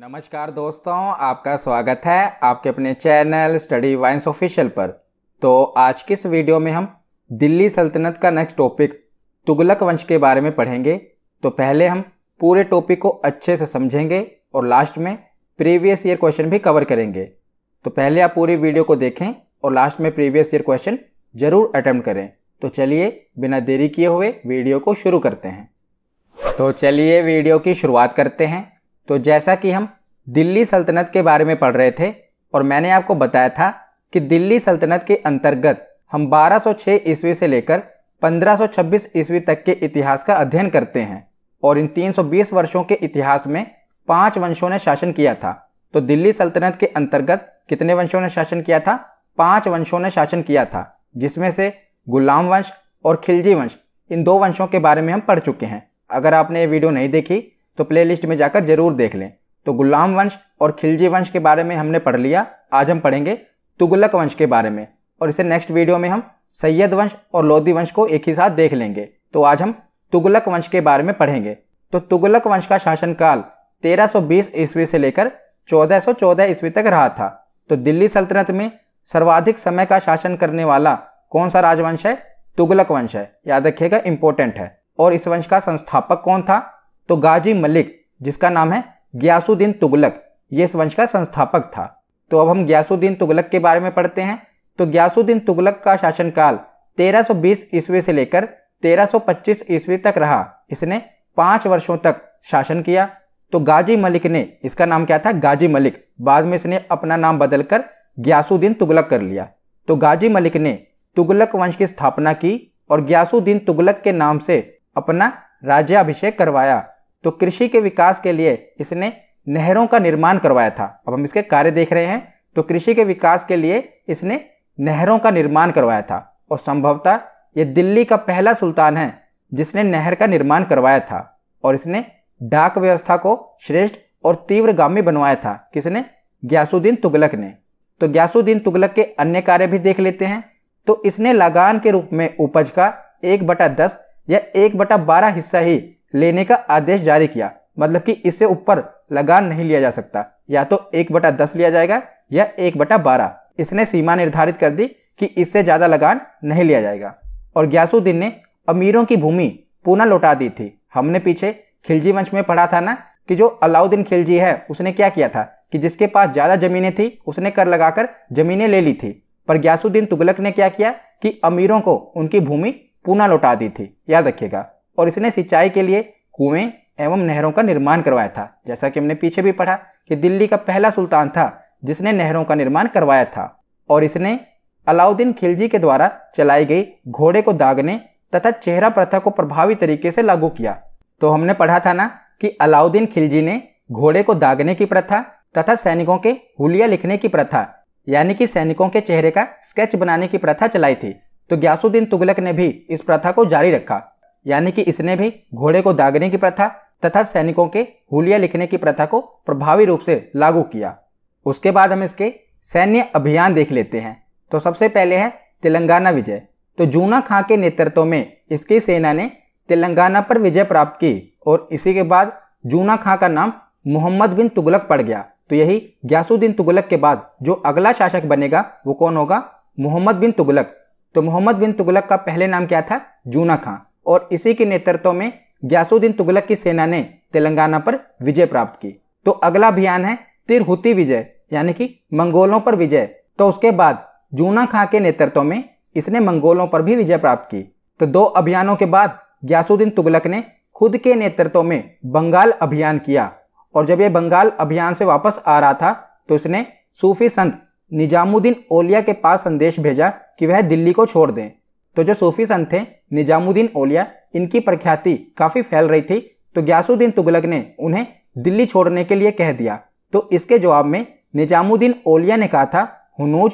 नमस्कार दोस्तों आपका स्वागत है आपके अपने चैनल स्टडी वाइन्स ऑफिशियल पर तो आज की इस वीडियो में हम दिल्ली सल्तनत का नेक्स्ट टॉपिक तुगलक वंश के बारे में पढ़ेंगे तो पहले हम पूरे टॉपिक को अच्छे से समझेंगे और लास्ट में प्रीवियस ईयर क्वेश्चन भी कवर करेंगे तो पहले आप पूरी वीडियो को देखें और लास्ट में प्रीवियस ईयर क्वेश्चन ज़रूर अटैम्प्ट करें तो चलिए बिना देरी किए हुए वीडियो को शुरू करते हैं तो चलिए वीडियो की शुरुआत करते हैं तो जैसा कि हम दिल्ली सल्तनत के बारे में पढ़ रहे थे और मैंने आपको बताया था कि दिल्ली सल्तनत के अंतर्गत हम 1206 ईस्वी से लेकर 1526 ईस्वी तक के इतिहास का अध्ययन करते हैं और इन 320 वर्षों के इतिहास में पांच वंशों ने शासन किया था तो दिल्ली सल्तनत के अंतर्गत कितने वंशों ने शासन किया था पांच वंशों ने शासन किया था जिसमें से गुलाम वंश और खिलजी वंश इन दो वंशों के बारे में हम पढ़ चुके हैं अगर आपने ये वीडियो नहीं देखी तो प्लेलिस्ट में जाकर जरूर देख लें तो गुलाम वंश और खिलजी वंश के बारे में हमने पढ़ लिया आज हम पढ़ेंगे तुगलक वंश के बारे में और इसे नेक्स्ट वीडियो में हम सैयद वंश और लोधी वंश को एक ही साथ देख लेंगे तो आज हम तुगलक वंश के बारे में पढ़ेंगे तो तुगलक वंश का शासनकाल 1320 ईस्वी से लेकर 1414 ईस्वी तक रहा था तो दिल्ली सल्तनत में सर्वाधिक समय का शासन करने वाला कौन सा राजवंश है तुगलक वंश है याद रखिएगा इंपॉर्टेंट है और इस वंश का संस्थापक कौन था तो गाजी मलिक जिसका नाम है ग्यासुद्दीन तुगलक ये इस वंश का संस्थापक था तो अब हम ग्यासुद्दीन तुगलक के बारे में पढ़ते हैं तो ग्यासुद्दीन तुगलक का शासनकाल 1320 ईस्वी से लेकर 1325 ईस्वी तक रहा इसने पांच वर्षों तक शासन किया तो गाजी मलिक ने इसका नाम क्या था गाजी मलिक बाद में इसने अपना नाम बदलकर ग्यासुद्दीन तुगलक कर लिया तो गाजी मलिक ने तुगलक वंश की स्थापना की और ग्यासुद्दीन तुगलक के नाम से अपना राज्याभिषेक करवाया तो कृषि के विकास के लिए इसने नहरों का निर्माण करवाया था अब हम इसके कार्य देख रहे हैं तो कृषि के विकास के लिए इसने नहरों का निर्माण करवाया था और संभवतः ये दिल्ली का पहला सुल्तान है जिसने नहर का निर्माण करवाया था और इसने डाक व्यवस्था को श्रेष्ठ और तीव्रगामी बनवाया था किसने ग्यासुद्दीन तुगलक ने तो ग्यासुद्दीन तुगलक के अन्य कार्य भी देख लेते हैं तो इसने लगान के रूप में उपज का एक बटा दस या एक बटा बारह हिस्सा ही लेने का आदेश जारी किया मतलब कि इससे ऊपर लगान नहीं लिया जा सकता या तो एक बटा दस लिया जाएगा या एक बटा बारह इसने सीमा निर्धारित कर दी कि इससे ज़्यादा लगान नहीं लिया जाएगा और ग्यासुद्दीन ने अमीरों की भूमि पुनः लौटा दी थी हमने पीछे खिलजी वंश में पढ़ा था ना कि जो अलाउद्दीन खिलजी है उसने क्या किया था कि जिसके पास ज़्यादा ज़मीनें थी उसने कर लगाकर ज़मीनें ले ली थी पर ग्यासुद्दीन तुगलक ने क्या किया कि अमीरों को उनकी भूमि पुनः लौटा दी थी याद रखिएगा और इसने सिंचाई के लिए कुएं एवं नहरों का निर्माण करवाया था जैसा कि हमने पीछे भी पढ़ा कि दिल्ली का पहला सुल्तान था जिसने नहरों का निर्माण करवाया था और इसने अलाउद्दीन खिलजी के द्वारा चलाई गई घोड़े को दागने तथा चेहरा प्रथा को प्रभावी तरीके से लागू किया तो हमने पढ़ा था ना कि अलाउद्दीन खिलजी ने घोड़े को दागने की प्रथा तथा सैनिकों के हुलिया लिखने की प्रथा यानी कि सैनिकों के चेहरे का स्केच बनाने की प्रथा चलाई थी तो ग्यासुद्दीन तुगलक ने भी इस प्रथा को जारी रखा यानी कि इसने भी घोड़े को दागने की प्रथा तथा सैनिकों के हुलिया लिखने की प्रथा को प्रभावी रूप से लागू किया उसके बाद हम इसके सैन्य अभियान देख लेते हैं तो सबसे पहले है तेलंगाना विजय तो जूना खां के नेतृत्व में इसकी सेना ने तेलंगाना पर विजय प्राप्त की और इसी के बाद जूना खां का नाम मोहम्मद बिन तुगलक पड़ गया तो यही ग्यासुद्दीन तुगलक के बाद जो अगला शासक बनेगा वो कौन होगा मोहम्मद बिन तुगलक तो मोहम्मद बिन तुगलक का पहले नाम क्या था जूना खां और इसी के नेतृत्व में ग्यासुद्दीन तुगलक की सेना ने तेलंगाना पर विजय प्राप्त की तो अगला अभियान है तिरहुती विजय यानी कि मंगोलों पर विजय तो उसके बाद जूना खां के नेतृत्व में इसने मंगोलों पर भी विजय प्राप्त की तो दो अभियानों के बाद ग्यासुद्दीन तुगलक ने खुद के नेतृत्व में बंगाल अभियान किया और जब यह बंगाल अभियान से वापस आ रहा था तो इसने सूफी संत निजामुद्दीन ओलिया के पास संदेश भेजा कि वह दिल्ली को छोड़ दें तो जो सूफी संत थे निजामुद्दीन ओलिया इनकी प्रख्याति काफ़ी फैल रही थी तो ग्यासुद्दीन तुगलक ने उन्हें दिल्ली छोड़ने के लिए कह दिया तो इसके जवाब में निजामुद्दीन ओलिया ने कहा था हनूज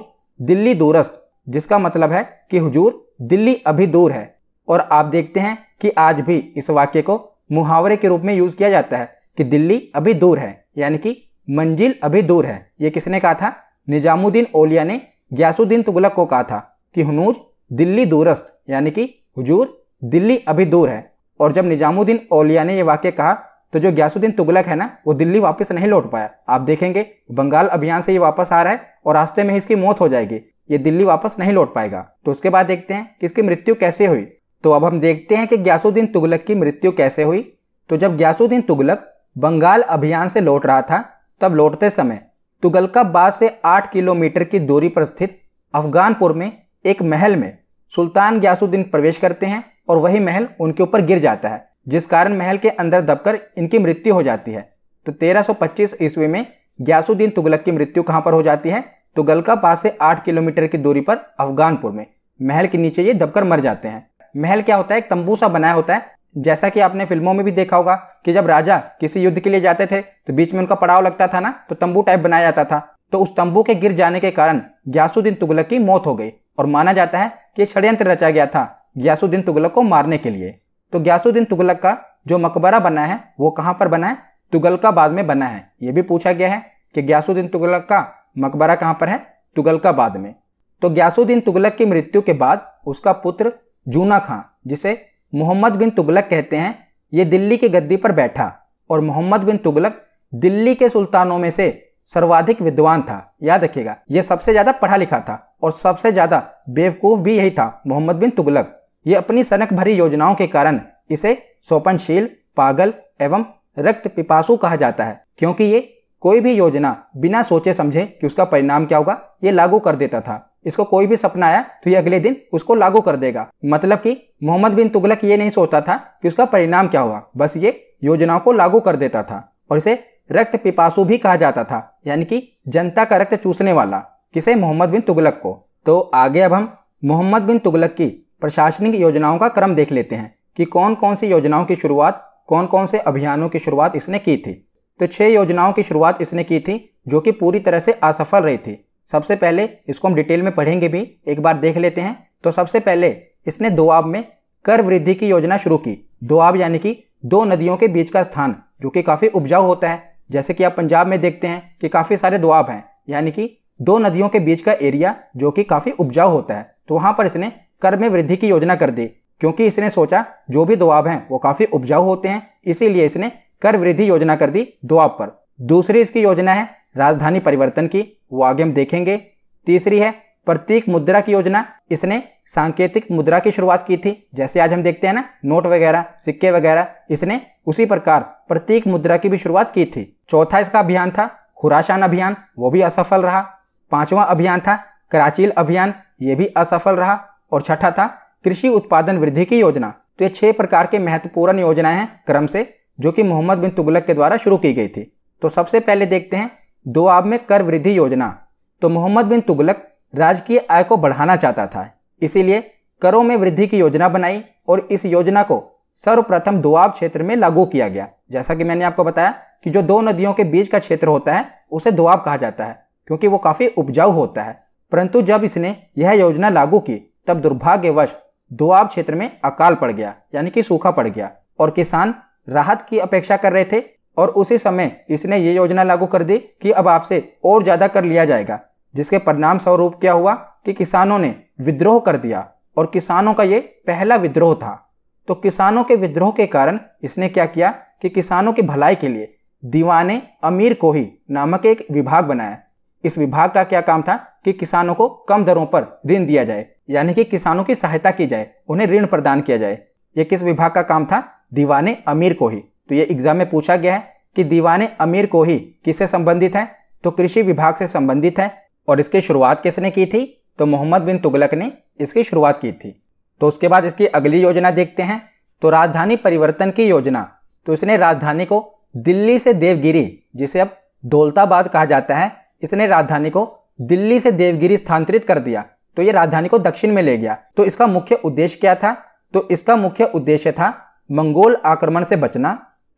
दिल्ली दूरस्थ जिसका मतलब है कि हुजूर दिल्ली अभी दूर है और आप देखते हैं कि आज भी इस वाक्य को मुहावरे के रूप में यूज़ किया जाता है कि दिल्ली अभी दूर है यानी कि मंजिल अभी दूर है ये किसने कहा था निजामुद्दीन ओलिया ने ग्यासुद्दीन तुगलक को कहा था कि हनूज दिल्ली दूरस्थ यानी कि हुजूर दिल्ली अभी दूर है और जब निजामुद्दीन ओलिया ने यह वाक्य कहा तो जो ग्यासुद्दीन तुगलक है ना वो दिल्ली वापस नहीं लौट पाया आप देखेंगे बंगाल अभियान से ये वापस आ रहा है और रास्ते में इसकी मौत हो जाएगी ये दिल्ली वापस नहीं लौट पाएगा तो उसके बाद देखते हैं कि इसकी मृत्यु कैसे हुई तो अब हम देखते हैं कि ग्यासुद्दीन तुगलक की मृत्यु कैसे हुई तो जब ग्यासुद्दीन तुगलक बंगाल अभियान से लौट रहा था तब लौटते समय तुगलकाबाद से आठ किलोमीटर की दूरी पर स्थित अफगानपुर में एक महल में सुल्तान ग्यासुद्दीन प्रवेश करते हैं और वही महल उनके ऊपर गिर जाता है जिस कारण महल के अंदर दबकर इनकी मृत्यु हो जाती है तो 1325 ईस्वी में ग्यासुद्दीन तुगलक की मृत्यु कहाँ पर हो जाती है तुगलकाबाद से आठ किलोमीटर की दूरी पर अफगानपुर में महल के नीचे ये दबकर मर जाते हैं महल क्या होता है एक तंबू सा बनाया होता है जैसा कि आपने फिल्मों में भी देखा होगा कि जब राजा किसी युद्ध के लिए जाते थे तो बीच में उनका पड़ाव लगता था ना तो तंबू टाइप बनाया जाता था तो उस तंबू के गिर जाने के कारण ग्यासुद्दीन तुगलक की मौत हो गई और माना जाता है कि षड्यंत्र रचा गया था ग्यासुद्दीन तुगलक को मारने के लिए तो ग्यासुद्दीन तुगलक का जो मकबरा बना है वो कहाँ पर बना है तुगलकाबाद में बना है ये भी पूछा गया है कि ग्यासुद्दीन तुगलक का मकबरा कहाँ पर है तुगलकाबाद में तो ग्यासुद्दीन तुगलक की मृत्यु के बाद उसका पुत्र जूना खां जिसे मोहम्मद बिन तुगलक कहते हैं ये दिल्ली की गद्दी पर बैठा और मोहम्मद बिन तुगलक दिल्ली के सुल्तानों में से सर्वाधिक विद्वान था याद रखिएगा यह सबसे ज़्यादा पढ़ा लिखा था और सबसे ज़्यादा बेवकूफ़ भी यही था मोहम्मद बिन तुगलक ये अपनी सनक भरी योजनाओं के कारण इसे सोपनशील पागल एवं रक्त पिपासु कहा जाता है क्योंकि ये कोई भी योजना बिना सोचे समझे कि उसका परिणाम क्या होगा ये लागू कर देता था इसको कोई भी सपना आया तो ये अगले दिन उसको लागू कर देगा मतलब कि मोहम्मद बिन तुगलक ये नहीं सोचता था कि उसका परिणाम क्या होगा बस ये योजनाओं को लागू कर देता था और इसे रक्त पिपासु भी कहा जाता था यानी कि जनता का रक्त चूसने वाला किसे मोहम्मद बिन तुगलक को तो आगे अब हम मोहम्मद बिन तुगलक की प्रशासनिक योजनाओं का क्रम देख लेते हैं कि कौन कौन सी योजनाओं की शुरुआत कौन कौन से अभियानों की शुरुआत इसने की थी तो छह योजनाओं की शुरुआत इसने की थी जो कि पूरी तरह से असफल रही थी सबसे पहले इसको हम डिटेल में पढ़ेंगे भी एक बार देख लेते हैं तो सबसे पहले इसने दोआब में कर वृद्धि की योजना शुरू की दोआब यानी कि दो नदियों के बीच का स्थान जो कि काफ़ी उपजाऊ होता है जैसे कि आप पंजाब में देखते हैं कि काफ़ी सारे दोआब हैं यानी कि दो नदियों के बीच का एरिया जो कि काफ़ी उपजाऊ होता है तो वहां पर इसने कर में वृद्धि की योजना कर दी क्योंकि इसने सोचा जो भी दुआब हैं वो काफ़ी उपजाऊ होते हैं इसीलिए इसने कर वृद्धि योजना कर दी दुआब पर दूसरी इसकी योजना है राजधानी परिवर्तन की वो आगे हम देखेंगे तीसरी है प्रतीक मुद्रा की योजना इसने सांकेतिक मुद्रा की शुरुआत की थी जैसे आज हम देखते हैं ना नोट वगैरह सिक्के वगैरह इसने उसी प्रकार प्रतीक मुद्रा की भी शुरुआत की थी चौथा इसका अभियान था खुराशान अभियान वो भी असफल रहा पांचवा अभियान था कराचील अभियान ये भी असफल रहा और छठा था कृषि उत्पादन वृद्धि की योजना तो ये छह प्रकार के महत्वपूर्ण योजनाएं हैं क्रम से जो कि मोहम्मद बिन तुगलक के द्वारा शुरू की गई थी तो सबसे पहले देखते हैं दो आब में कर वृद्धि योजना तो मोहम्मद बिन तुगलक राजकीय आय को बढ़ाना चाहता था इसीलिए करों में वृद्धि की योजना बनाई और इस योजना को सर्वप्रथम दुआब क्षेत्र में लागू किया गया जैसा कि मैंने आपको बताया कि जो दो नदियों के बीच का क्षेत्र होता है उसे दुआब कहा जाता है क्योंकि वो काफ़ी उपजाऊ होता है परंतु जब इसने यह योजना लागू की तब दुर्भाग्यवश दुआब क्षेत्र में अकाल पड़ गया यानी कि सूखा पड़ गया और किसान राहत की अपेक्षा कर रहे थे और उसी समय इसने ये योजना लागू कर दी कि अब आपसे और ज़्यादा कर लिया जाएगा जिसके परिणाम स्वरूप क्या हुआ कि किसानों ने विद्रोह कर दिया और किसानों का ये पहला विद्रोह था तो किसानों के विद्रोह के कारण इसने क्या किया कि किसानों की भलाई के लिए दीवाने अमीर को ही नामक एक विभाग बनाया इस विभाग का क्या काम था कि किसानों को कम दरों पर ऋण दिया जाए यानी कि किसानों की सहायता की जाए उन्हें ऋण प्रदान किया जाए यह किस विभाग का काम था दीवाने अमीर को ही तो यह एग्जाम में पूछा गया है कि दीवाने अमीर को ही किससे संबंधित है तो कृषि विभाग से संबंधित है और इसकी शुरुआत किसने की थी तो मोहम्मद बिन तुगलक ने इसकी शुरुआत की थी तो उसके बाद इसकी अगली योजना देखते हैं तो राजधानी परिवर्तन की योजना तो इसने राजधानी को दिल्ली से देवगिरी जिसे अब दौलताबाद कहा जाता है इसने राजधानी को दिल्ली से देवगिरी स्थानांतरित कर दिया तो ये राजधानी को दक्षिण में ले गया तो इसका मुख्य उद्देश्य क्या था तो इसका मुख्य उद्देश्य था मंगोल आक्रमण से बचना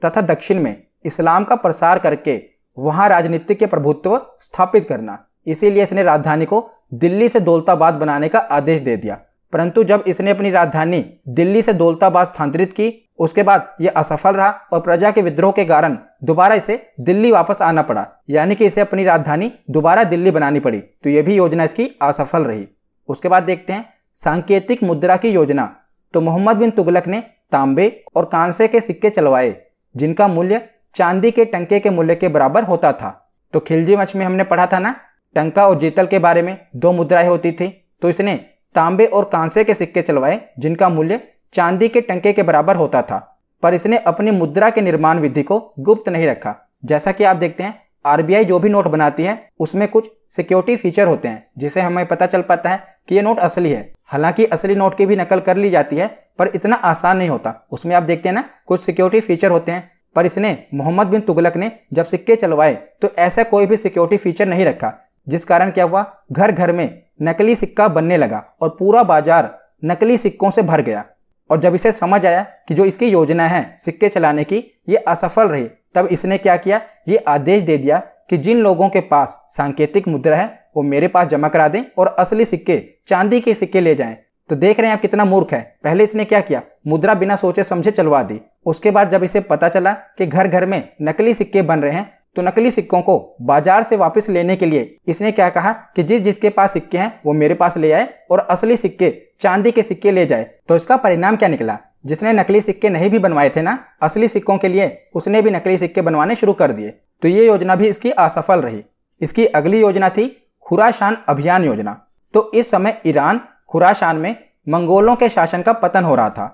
तथा दक्षिण में इस्लाम का प्रसार करके वहां राजनीतिक के प्रभुत्व स्थापित करना इसीलिए इसने राजधानी को दिल्ली से दौलताबाद बनाने का आदेश दे दिया परंतु जब इसने अपनी राजधानी दिल्ली से दौलताबाद स्थानांतरित की उसके बाद यह असफल रहा और प्रजा के विद्रोह के कारण दोबारा इसे दिल्ली वापस आना पड़ा यानी कि इसे अपनी राजधानी दोबारा दिल्ली बनानी पड़ी तो यह भी योजना इसकी असफल रही उसके बाद देखते हैं सांकेतिक मुद्रा की योजना तो मोहम्मद बिन तुगलक ने तांबे और कांसे के सिक्के चलवाए जिनका मूल्य चांदी के टंके के मूल्य के बराबर होता था तो खिलजी मच में हमने पढ़ा था ना टंका और जीतल के बारे में दो मुद्राएं होती थी तो इसने तांबे और कांसे के सिक्के चलवाए जिनका मूल्य चांदी के टंके के बराबर होता था पर इसने अपनी मुद्रा के निर्माण विधि को गुप्त नहीं रखा जैसा कि आप देखते हैं आरबीआई जो भी नोट बनाती है उसमें कुछ सिक्योरिटी फीचर होते हैं जिसे हमें पता चल पाता है कि ये नोट असली है हालांकि असली नोट की भी नकल कर ली जाती है पर इतना आसान नहीं होता उसमें आप देखते हैं ना कुछ सिक्योरिटी फीचर होते हैं पर इसने मोहम्मद बिन तुगलक ने जब सिक्के चलवाए तो ऐसा कोई भी सिक्योरिटी फीचर नहीं रखा जिस कारण क्या हुआ घर घर में नकली सिक्का बनने लगा और पूरा बाजार नकली सिक्कों से भर गया और जब इसे समझ आया कि जो इसकी योजना है सिक्के चलाने की ये असफल रही तब इसने क्या किया ये आदेश दे दिया कि जिन लोगों के पास सांकेतिक मुद्रा है वो मेरे पास जमा करा दें और असली सिक्के चांदी के सिक्के ले जाएं तो देख रहे हैं आप कितना मूर्ख है पहले इसने क्या किया मुद्रा बिना सोचे समझे चलवा दी उसके बाद जब इसे पता चला कि घर घर में नकली सिक्के बन रहे हैं तो नकली सिक्कों को बाजार से वापस लेने के लिए इसने क्या कहा कि जिस जिसके पास सिक्के हैं वो मेरे पास ले आए और असली सिक्के चांदी के सिक्के ले जाए तो इसका परिणाम क्या निकला जिसने नकली सिक्के नहीं भी बनवाए थे ना असली सिक्कों के लिए उसने भी नकली सिक्के बनवाने शुरू कर दिए तो ये योजना भी इसकी असफल रही इसकी अगली योजना थी खुराशान अभियान योजना तो इस समय ईरान खुराशान में मंगोलों के शासन का पतन हो रहा था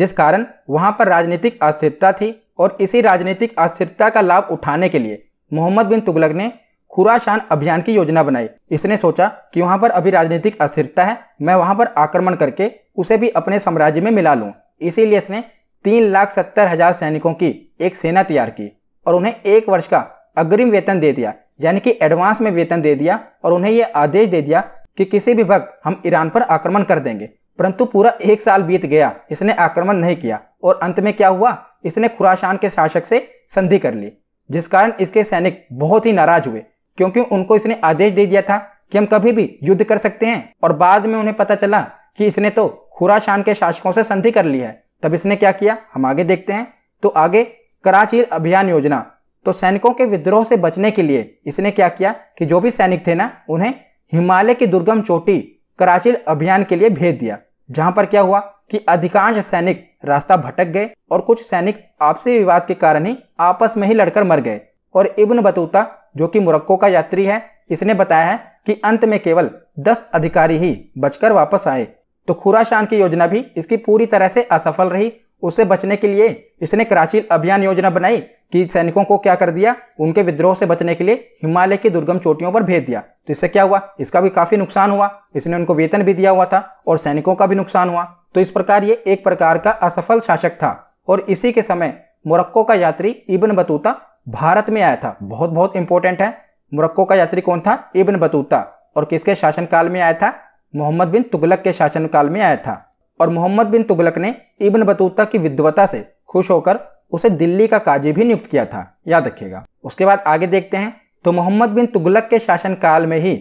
जिस कारण वहां पर राजनीतिक अस्थिरता थी और इसी राजनीतिक अस्थिरता का लाभ उठाने के लिए मोहम्मद बिन तुगलक ने खुराशान अभियान की योजना बनाई इसने सोचा कि वहाँ पर अभी राजनीतिक अस्थिरता है मैं वहां पर आक्रमण करके उसे भी अपने साम्राज्य में मिला लूं इसीलिए इसने तीन लाख सत्तर हजार सैनिकों की एक सेना तैयार की और उन्हें एक वर्ष का अग्रिम वेतन दे दिया यानी कि एडवांस में वेतन दे दिया और उन्हें यह आदेश दे दिया कि किसी भी वक्त हम ईरान पर आक्रमण कर देंगे परंतु पूरा एक साल बीत गया इसने आक्रमण नहीं किया और अंत में क्या हुआ इसने खुराशान के शासक से संधि कर ली जिस कारण इसके सैनिक बहुत ही नाराज हुए क्योंकि उनको इसने आदेश दे दिया था कि हम कभी भी युद्ध कर सकते हैं और बाद में उन्हें पता चला कि इसने तो खुराशान के शासकों से संधि कर ली है तब इसने क्या किया हम आगे देखते हैं तो आगे कराची अभियान योजना तो सैनिकों के विद्रोह से बचने के लिए इसने क्या किया कि जो भी सैनिक थे ना उन्हें हिमालय की दुर्गम चोटी कराची अभियान के लिए भेज दिया जहां पर क्या हुआ कि अधिकांश सैनिक रास्ता भटक गए और कुछ सैनिक आपसी विवाद के कारण ही आपस में ही लड़कर मर गए और इब्न बतूता जो कि मोरक्को का यात्री है इसने बताया है कि अंत में केवल दस अधिकारी ही बचकर वापस आए तो खुराशान की योजना भी इसकी पूरी तरह से असफल रही उससे बचने के लिए इसने कराची अभियान योजना बनाई कि सैनिकों को क्या कर दिया उनके विद्रोह से बचने के लिए हिमालय की दुर्गम चोटियों पर भेज दिया तो इससे क्या हुआ इसका भी काफी नुकसान हुआ इसने उनको वेतन भी दिया हुआ था और सैनिकों का भी नुकसान हुआ तो इस प्रकार ये एक प्रकार का असफल शासक था और इसी के समय मोरक्को का यात्री इबन बतूता भारत में आया था बहुत बहुत इंपॉर्टेंट है मोरक्को का यात्री कौन था इबन बतूता और किसके शासनकाल में आया था मोहम्मद बिन तुगलक के शासनकाल में आया था और मोहम्मद बिन तुगलक ने इबन बतूता की विद्वता से खुश होकर उसे दिल्ली का काजी भी नियुक्त किया था याद रखिएगा उसके बाद आगे देखते हैं तो मोहम्मद बिन तुगलक के शासनकाल में ही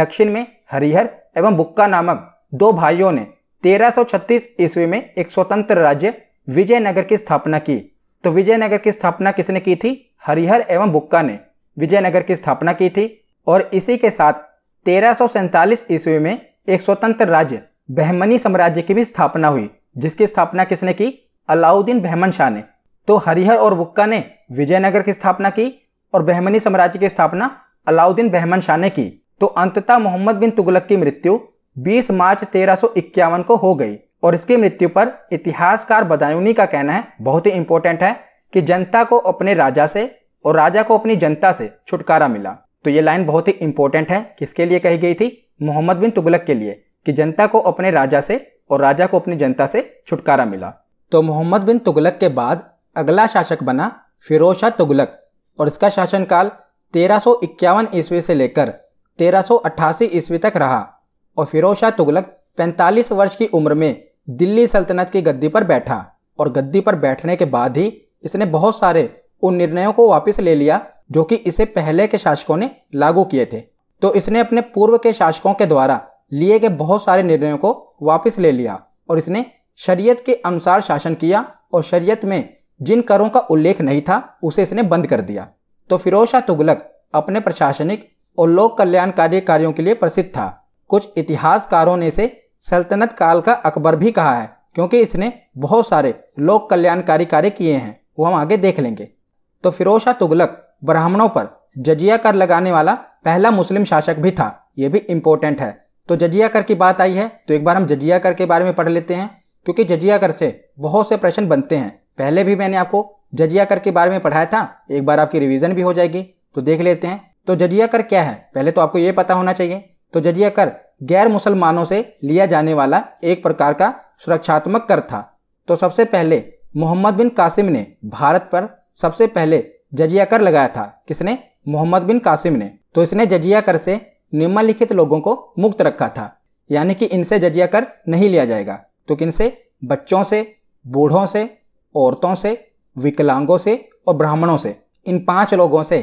दक्षिण में हरिहर एवं बुक्का नामक दो भाइयों ने 1336 ईस्वी में एक स्वतंत्र राज्य विजयनगर की स्थापना की तो विजयनगर की स्थापना किसने की थी हरिहर एवं बुक्का ने विजयनगर की स्थापना की थी और इसी के साथ तेरह ईस्वी में एक स्वतंत्र राज्य बहमनी साम्राज्य की भी स्थापना हुई जिसकी स्थापना किसने की अलाउद्दीन बहमन शाह ने तो हरिहर और बुक्का ने विजयनगर की स्थापना की और बहमनी साम्राज्य की स्थापना अलाउद्दीन बहमन शाह ने की तो अंततः मोहम्मद बिन तुगलक की मृत्यु 20 मार्च तेरह को हो गई और इसकी मृत्यु पर इतिहासकार बदायूनी का कहना है बहुत ही इंपॉर्टेंट है कि जनता को अपने राजा से और राजा को अपनी जनता से छुटकारा मिला तो ये लाइन बहुत ही इंपॉर्टेंट है किसके लिए कही गई थी मोहम्मद बिन तुगलक के लिए कि जनता को अपने राजा से और राजा को अपनी जनता से छुटकारा मिला तो मोहम्मद बिन तुगलक के बाद अगला शासक बना फिरोज शाह तुगलक और इसका शासनकाल तेरह इक्यावन ईस्वी से लेकर तेरह ईस्वी तक रहा और फिरोज शाह तुगलक पैंतालीस वर्ष की उम्र में दिल्ली सल्तनत की गद्दी पर बैठा और गद्दी पर बैठने के बाद ही इसने बहुत सारे उन निर्णयों को वापस ले लिया जो कि इसे पहले के शासकों ने लागू किए थे तो इसने अपने पूर्व के शासकों के द्वारा लिए गए बहुत सारे निर्णयों को वापस ले लिया और इसने शरीयत के अनुसार शासन किया और शरीयत में जिन करों का उल्लेख नहीं था उसे इसने बंद कर दिया तो फिरोज शाह तुगलक अपने प्रशासनिक और लोक कल्याणकारी कार्यों के लिए प्रसिद्ध था कुछ इतिहासकारों ने इसे सल्तनत काल का अकबर भी कहा है क्योंकि इसने बहुत सारे लोक कल्याणकारी कार्य किए हैं वो हम आगे देख लेंगे तो फिरोज शाह तुगलक ब्राह्मणों पर जजिया कर लगाने वाला पहला मुस्लिम शासक भी था ये भी इंपॉर्टेंट है तो जजिया कर की बात आई है तो एक बार हम जजिया कर के बारे में पढ़ लेते हैं क्योंकि जजिया कर से बहुत से प्रश्न बनते हैं पहले भी मैंने आपको जजिया कर के बारे में पढ़ाया था एक बार आपकी रिविजन भी हो जाएगी तो देख लेते हैं तो जजिया कर क्या है पहले तो आपको ये पता होना चाहिए तो जजिया कर गैर मुसलमानों से लिया जाने वाला एक प्रकार का सुरक्षात्मक कर था तो सबसे पहले मोहम्मद बिन कासिम ने भारत पर सबसे पहले जजिया कर लगाया था किसने मोहम्मद बिन कासिम ने तो इसने जजिया कर से निम्नलिखित लोगों को मुक्त रखा था यानी कि इनसे जजिया कर नहीं लिया जाएगा तो किनसे बच्चों से बूढ़ों से औरतों से विकलांगों से और ब्राह्मणों से इन पांच लोगों से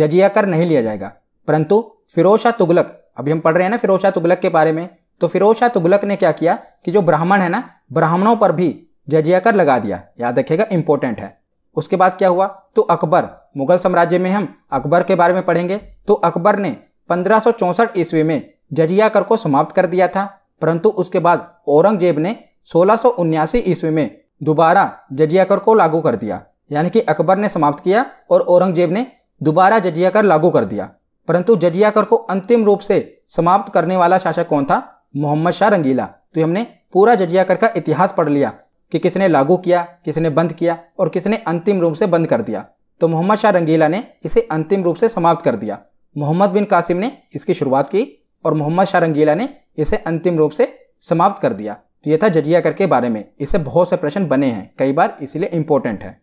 जजिया कर नहीं लिया जाएगा परंतु फिरोज शाह तुगलक अभी हम पढ़ रहे हैं ना फिरोज शाह तुगलक के बारे में तो फिरोज शाह तुगलक ने क्या किया कि जो ब्राह्मण है ना ब्राह्मणों पर भी जजिया कर लगा दिया याद रखेगा इंपॉर्टेंट है उसके बाद क्या हुआ तो अकबर मुगल साम्राज्य में हम अकबर के बारे में पढ़ेंगे तो अकबर ने पंद्रह ईस्वी में जजिया कर को समाप्त कर दिया था परंतु उसके बाद औरंगजेब ने सोलह ईस्वी में दोबारा जजिया कर को लागू कर दिया यानी कि अकबर ने समाप्त किया और औरंगजेब ने दोबारा जजिया कर लागू कर दिया परंतु जजिया कर को अंतिम रूप से समाप्त करने वाला शासक कौन था मोहम्मद शाह रंगीला तो हमने पूरा जजिया कर का इतिहास पढ़ लिया कि किसने लागू किया किसने बंद किया और किसने अंतिम रूप से बंद कर दिया तो मोहम्मद शाह रंगीला ने इसे अंतिम रूप से समाप्त कर दिया मोहम्मद बिन कासिम ने इसकी शुरुआत की और मोहम्मद शाह रंगीला ने इसे अंतिम रूप से समाप्त कर दिया तो यह था जजिया कर के बारे में इसे बहुत से प्रश्न बने हैं कई बार इसीलिए इम्पोर्टेंट है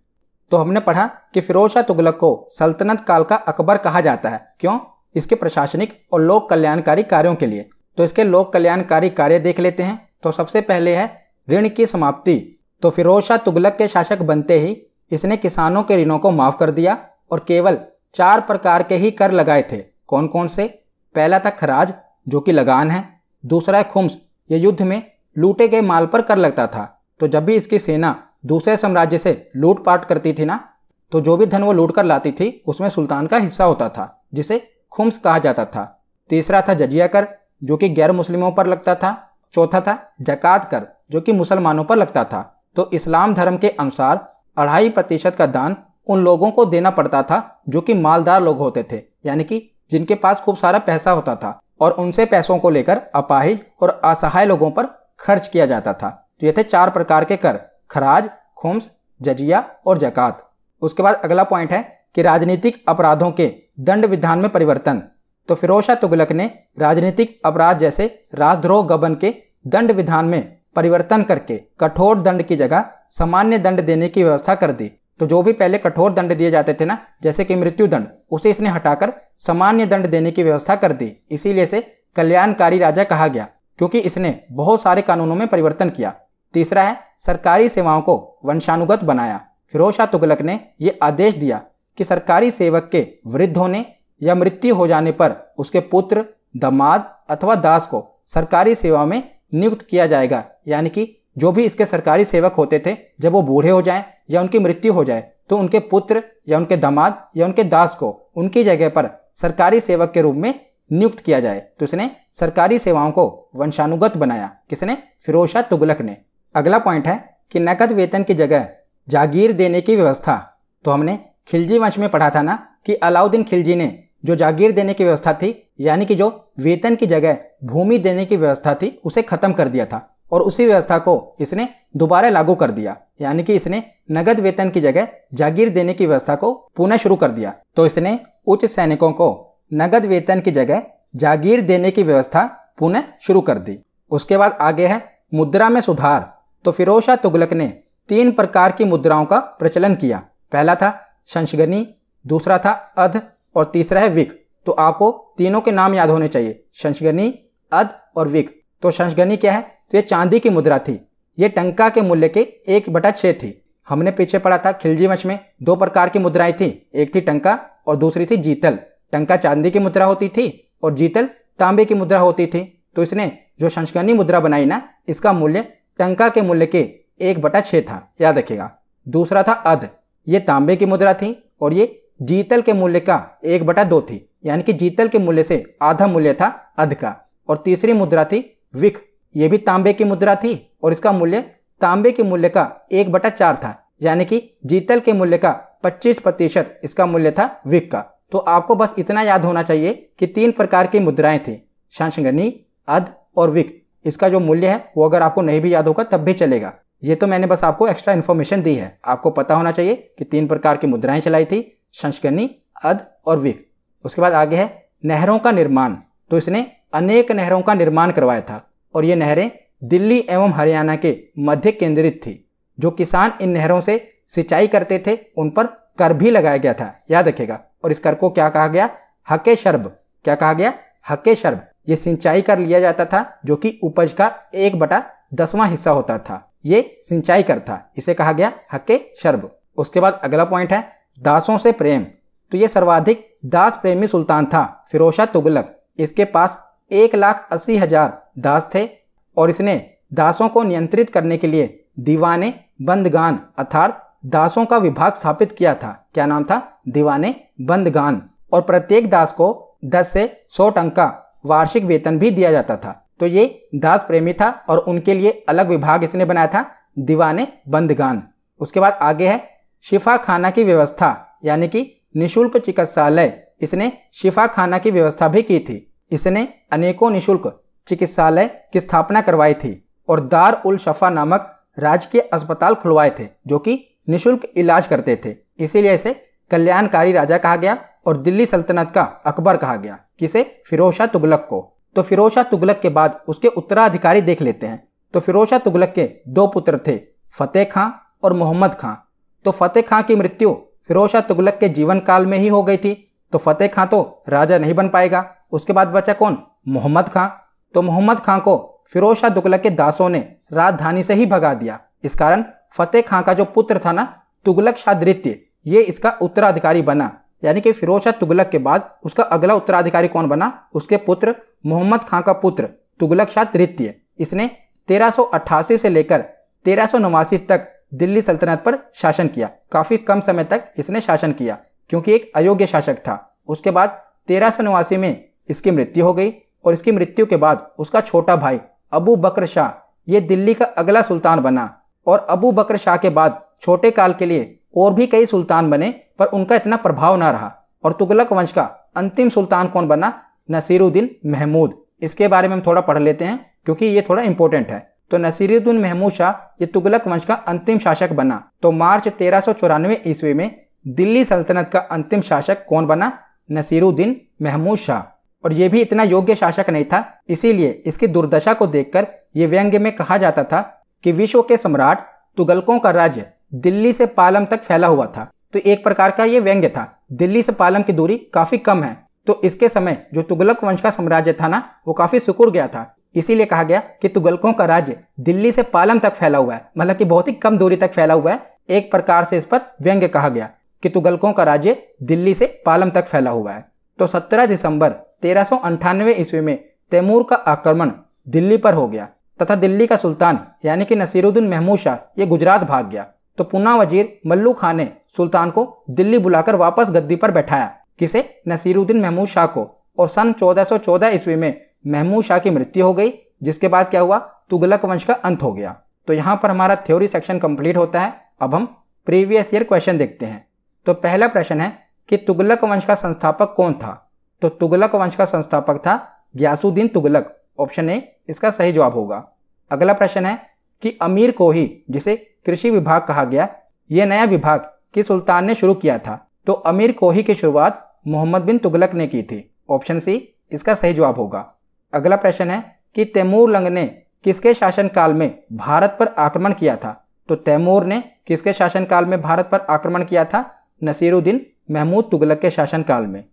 तो हमने पढ़ा कि फिरोज शाह तुगलक को सल्तनत काल का अकबर कहा जाता है क्यों इसके प्रशासनिक और लोक कल्याणकारी कार्यों के लिए तो इसके लोक कल्याणकारी कार्य देख लेते हैं तो सबसे पहले है ऋण की समाप्ति तो फिरोज शाह तुगलक के शासक बनते ही इसने किसानों के ऋणों को माफ़ कर दिया और केवल चार प्रकार के ही कर लगाए थे कौन कौन से पहला था खराज जो कि लगान है दूसरा है खुम्स ये युद्ध में लूटे गए माल पर कर लगता था तो जब भी इसकी सेना दूसरे साम्राज्य से लूटपाट करती थी ना तो जो भी धन वो लूट कर लाती थी उसमें सुल्तान का हिस्सा होता था जिसे खुम्स कहा जाता था तीसरा था जजिया कर जो कि गैर मुस्लिमों पर लगता था चौथा था जक़ात कर जो कि मुसलमानों पर लगता था तो इस्लाम धर्म के अनुसार अढ़ाई प्रतिशत का दान उन लोगों को देना पड़ता था जो कि मालदार लोग होते थे यानी कि जिनके पास खूब सारा पैसा होता था और उनसे पैसों को लेकर अपाहिज और असहाय लोगों पर खर्च किया जाता था तो ये थे चार प्रकार के कर खराज खुम्स जजिया और जक़ात उसके बाद अगला पॉइंट है कि राजनीतिक अपराधों के दंड विधान में परिवर्तन तो फिरोशा तुगलक ने राजनीतिक अपराध जैसे राजद्रोह गबन के दंड विधान में परिवर्तन करके कठोर दंड की जगह सामान्य दंड देने की व्यवस्था कर दी तो जो भी पहले कठोर दंड दिए जाते थे ना जैसे कि मृत्यु दंड उसे इसने हटाकर सामान्य दंड देने की व्यवस्था कर दी इसीलिए इसे कल्याणकारी राजा कहा गया क्योंकि इसने बहुत सारे कानूनों में परिवर्तन किया तीसरा है सरकारी सेवाओं को वंशानुगत बनाया फिरोज शाह तुगलक ने यह आदेश दिया कि सरकारी सेवक के वृद्ध होने या मृत्यु हो जाने पर उसके पुत्र दमाद अथवा दास को सरकारी सेवा में नियुक्त किया जाएगा यानी कि जो भी इसके सरकारी सेवक होते थे जब वो बूढ़े हो जाएं या उनकी मृत्यु हो जाए तो उनके पुत्र या उनके दामाद या उनके दास को उनकी जगह पर सरकारी सेवक के रूप में नियुक्त किया जाए तो उसने सरकारी सेवाओं को वंशानुगत बनाया किसने फिरोज शाह तुगलक ने अगला पॉइंट है कि नकद वेतन की जगह जागीर देने की व्यवस्था तो हमने खिलजी वंश में पढ़ा था ना कि अलाउद्दीन खिलजी ने जो जागीर देने की व्यवस्था थी यानी कि जो वेतन की जगह भूमि देने की व्यवस्था थी उसे खत्म कर दिया था और उसी व्यवस्था को इसने दोबारा लागू कर दिया यानी कि इसने नगद वेतन की जगह जागीर देने की व्यवस्था को पुनः शुरू कर दिया तो इसने उच्च सैनिकों को नगद वेतन की जगह जागीर देने की व्यवस्था पुनः शुरू कर दी उसके बाद आगे है मुद्रा में सुधार तो फिरोज शाह तुगलक ने तीन प्रकार की मुद्राओं का प्रचलन किया पहला था शंशगनी दूसरा था अध और तीसरा है विक तो आपको तीनों के नाम याद होने चाहिए शंशगनी अद और विक तो शंशगनी क्या है तो ये चांदी की मुद्रा थी ये टंका के मूल्य के एक बटा छः थी हमने पीछे पढ़ा था खिलजी मच में दो प्रकार की मुद्राएं थी एक थी टंका और दूसरी थी जीतल टंका चांदी की मुद्रा होती थी और जीतल तांबे की मुद्रा होती थी तो इसने जो शंशगनी मुद्रा बनाई ना इसका मूल्य टंका के मूल्य के एक बटा छः था याद रखिएगा दूसरा था अध ये तांबे की मुद्रा थी और ये जीतल के मूल्य का एक बटा दो थी यानी कि जीतल के मूल्य से आधा मूल्य था अध का और तीसरी मुद्रा थी विख यह भी तांबे की मुद्रा थी और इसका मूल्य तांबे के मूल्य का एक बटा चार था यानी कि जीतल के मूल्य का पच्चीस प्रतिशत इसका मूल्य था विक का तो आपको बस इतना याद होना चाहिए कि तीन प्रकार की मुद्राएं थी शासगनी अध और विक इसका जो मूल्य है वो अगर आपको नहीं भी याद होगा तब भी चलेगा ये तो मैंने बस आपको एक्स्ट्रा इन्फॉर्मेशन दी है आपको पता होना चाहिए कि तीन प्रकार की मुद्राएं चलाई थी शंशकनी अध और विक उसके बाद आगे है नहरों का निर्माण तो इसने अनेक नहरों का निर्माण करवाया था और ये नहरें दिल्ली एवं हरियाणा के मध्य केंद्रित थी जो किसान इन नहरों से सिंचाई करते थे उन पर कर भी लगाया गया था याद रखेगा और इस कर को क्या कहा गया हके शर्ब क्या कहा गया हके शर्ब ये सिंचाई कर लिया जाता था जो कि उपज का एक बटा दसवां हिस्सा होता था ये सिंचाई कर था इसे कहा गया हके शर्ब उसके बाद अगला पॉइंट है दासों से प्रेम तो ये सर्वाधिक दास प्रेमी सुल्तान था फिरोशा तुगलक इसके पास एक लाख अस्सी हजार दास थे और इसने दासों को नियंत्रित करने के लिए दीवाने बंदगान अर्थात दासों का विभाग स्थापित किया था क्या नाम था दीवाने बंदगान और प्रत्येक दास को 10 से 100 टंका वार्षिक वेतन भी दिया जाता था तो ये दास प्रेमी था और उनके लिए अलग विभाग इसने बनाया था दीवाने बंदगान उसके बाद आगे है शिफा खाना की व्यवस्था यानी कि निशुल्क चिकित्सालय इसने शिफा खाना की व्यवस्था भी की थी इसने अनेकों निशुल्क चिकित्सालय की स्थापना करवाई थी और दार उल शफा नामक राजकीय अस्पताल खुलवाए थे जो कि निशुल्क इलाज करते थे इसीलिए इसे कल्याणकारी राजा कहा गया और दिल्ली सल्तनत का अकबर कहा गया किसे फिरोशा तुगलक को तो फिरोशा तुगलक के बाद उसके उत्तराधिकारी देख लेते हैं तो फिरोशा तुगलक के दो पुत्र थे फतेह खां और मोहम्मद खां तो फतेह खां की मृत्यु फिरोज शाह तुगलक के जीवन काल में ही हो गई थी तो फतेह खां तो राजा नहीं बन पाएगा उसके बाद बचा कौन मोहम्मद खां तो मोहम्मद खां को फिरोज शाह तुगलक के दासों ने राजधानी से ही भगा दिया इस कारण फतेह खां का जो पुत्र था ना तुगलक शाह द्वितीय ये इसका उत्तराधिकारी बना यानी कि फिरोज शाह तुगलक के बाद उसका अगला उत्तराधिकारी कौन बना उसके पुत्र मोहम्मद खां का पुत्र तुगलक शाह तृतीय इसने 1388 से लेकर तेरह तक दिल्ली सल्तनत पर शासन किया काफ़ी कम समय तक इसने शासन किया क्योंकि एक अयोग्य शासक था उसके बाद तेरह सौ नवासी में इसकी मृत्यु हो गई और इसकी मृत्यु के बाद उसका छोटा भाई अबू बकर शाह ये दिल्ली का अगला सुल्तान बना और अबू बकर शाह के बाद छोटे काल के लिए और भी कई सुल्तान बने पर उनका इतना प्रभाव ना रहा और तुगलक वंश का अंतिम सुल्तान कौन बना नसीरुद्दीन महमूद इसके बारे में हम थोड़ा पढ़ लेते हैं क्योंकि ये थोड़ा इंपॉर्टेंट है तो नसीरुद्दीन महमूद शाह ये तुगलक वंश का अंतिम शासक बना तो मार्च तेरह सौ चौरानवे ईस्वी में दिल्ली सल्तनत का अंतिम शासक कौन बना नसीरुद्दीन महमूद शाह और ये भी इतना योग्य शासक नहीं था इसीलिए इसकी दुर्दशा को देखकर ये व्यंग्य में कहा जाता था कि विश्व के सम्राट तुगलकों का राज्य दिल्ली से पालम तक फैला हुआ था तो एक प्रकार का ये व्यंग्य था दिल्ली से पालम की दूरी काफी कम है तो इसके समय जो तुगलक वंश का साम्राज्य था ना वो काफी सिकुड़ गया था इसीलिए कहा गया कि तुगलकों का राज्य दिल्ली से पालम तक फैला हुआ है मतलब कि बहुत ही कम दूरी तक फैला हुआ है एक प्रकार से इस पर व्यंग्य कहा गया कि तुगलकों का राज्य दिल्ली से पालम तक फैला हुआ है तो 17 दिसंबर तेरह ईस्वी में तैमूर का आक्रमण दिल्ली पर हो गया तथा दिल्ली का सुल्तान यानी कि नसीरुद्दीन महमूद शाह ये गुजरात भाग गया तो पुना वजीर मल्लू खान ने सुल्तान को दिल्ली बुलाकर वापस गद्दी पर बैठाया किसे नसीरुद्दीन महमूद शाह को और सन 1414 ईस्वी में महमूद शाह की मृत्यु हो गई जिसके बाद क्या हुआ तुगलक वंश का अंत हो गया तो यहाँ पर हमारा थ्योरी सेक्शन कंप्लीट होता है अब हम प्रीवियस ईयर क्वेश्चन देखते हैं तो पहला प्रश्न है कि तुगलक वंश का संस्थापक कौन था तो तुगलक वंश का संस्थापक था ग्यासुद्दीन तुगलक ऑप्शन ए इसका सही जवाब होगा अगला प्रश्न है कि अमीर कोही जिसे कृषि विभाग कहा गया यह नया विभाग किस सुल्तान ने शुरू किया था तो अमीर कोही की शुरुआत मोहम्मद बिन तुगलक ने की थी ऑप्शन सी इसका सही जवाब होगा अगला प्रश्न है कि तैमूर लंग ने किसके शासनकाल में भारत पर आक्रमण किया था तो तैमूर ने किसके शासनकाल में भारत पर आक्रमण किया था नसीरुद्दीन महमूद तुगलक के शासनकाल में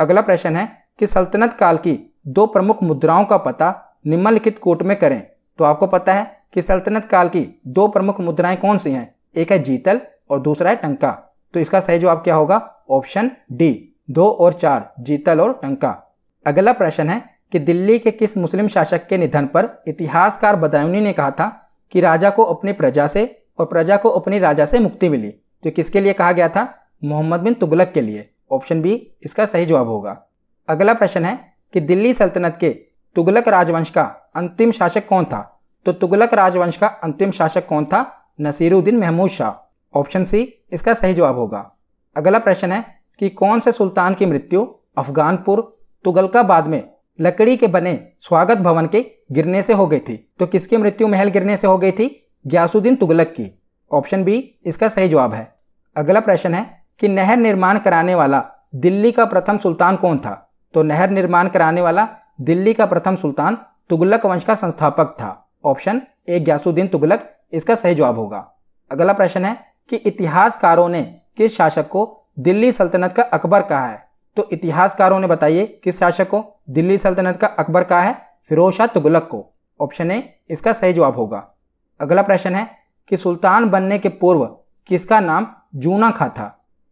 अगला प्रश्न है कि सल्तनत काल की दो प्रमुख मुद्राओं का पता निम्नलिखित कोट में करें तो आपको पता है कि सल्तनत काल की दो प्रमुख मुद्राएं कौन सी हैं एक है जीतल और दूसरा है टंका तो इसका सही जवाब क्या होगा ऑप्शन डी दो और चार जीतल और टंका अगला प्रश्न है कि दिल्ली के किस मुस्लिम शासक के निधन पर इतिहासकार बदायूनी ने कहा था कि राजा को अपनी प्रजा से और प्रजा को अपनी राजा से मुक्ति मिली तो किसके लिए कहा गया था मोहम्मद बिन तुगलक के लिए ऑप्शन बी इसका सही जवाब होगा अगला प्रश्न है कि दिल्ली सल्तनत के तुगलक राजवंश का अंतिम शासक कौन था तो तुगलक राजवंश का अंतिम शासक कौन था नसीरुद्दीन महमूद शाह ऑप्शन सी इसका सही जवाब होगा अगला प्रश्न है कि कौन से सुल्तान की मृत्यु अफगानपुर तुगलकाबाद में लकड़ी के बने स्वागत भवन के गिरने से हो गई थी तो किसकी मृत्यु महल गिरने से हो गई थी ग्यासुद्दीन तुगलक की ऑप्शन बी इसका सही जवाब है अगला प्रश्न है कि नहर निर्माण कराने वाला दिल्ली का प्रथम सुल्तान कौन था तो नहर निर्माण कराने वाला दिल्ली का प्रथम सुल्तान तुगलक वंश का संस्थापक था ऑप्शन ए ग्यासुद्दीन तुगलक इसका सही जवाब होगा अगला प्रश्न है कि इतिहासकारों ने किस शासक को दिल्ली सल्तनत का अकबर कहा है तो इतिहासकारों ने बताइए किस शासक को दिल्ली सल्तनत का अकबर कहा है फिरोज शाह तुगलक को ऑप्शन ए इसका सही जवाब होगा अगला प्रश्न है कि सुल्तान बनने के पूर्व किसका नाम जूना खा था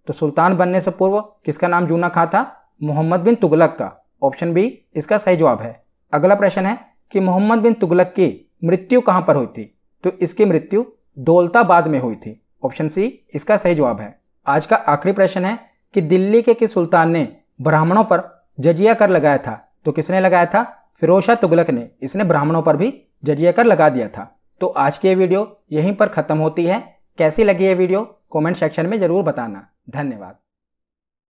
तो सुल्तान बनने से पूर्व किसका नाम जूना खा था मोहम्मद बिन तुगलक का ऑप्शन बी इसका सही जवाब है अगला प्रश्न है कि मोहम्मद बिन तुगलक की मृत्यु कहां पर हुई थी तो इसकी मृत्यु दौलताबाद में हुई थी ऑप्शन सी इसका सही जवाब है आज का आखिरी प्रश्न है कि दिल्ली के किस सुल्तान ने ब्राह्मणों पर जजिया कर लगाया था तो किसने लगाया था फिरोशा तुगलक ने इसने ब्राह्मणों पर भी जजिया कर लगा दिया था तो आज की ये वीडियो यहीं पर ख़त्म होती है कैसी लगी ये वीडियो कमेंट सेक्शन में ज़रूर बताना धन्यवाद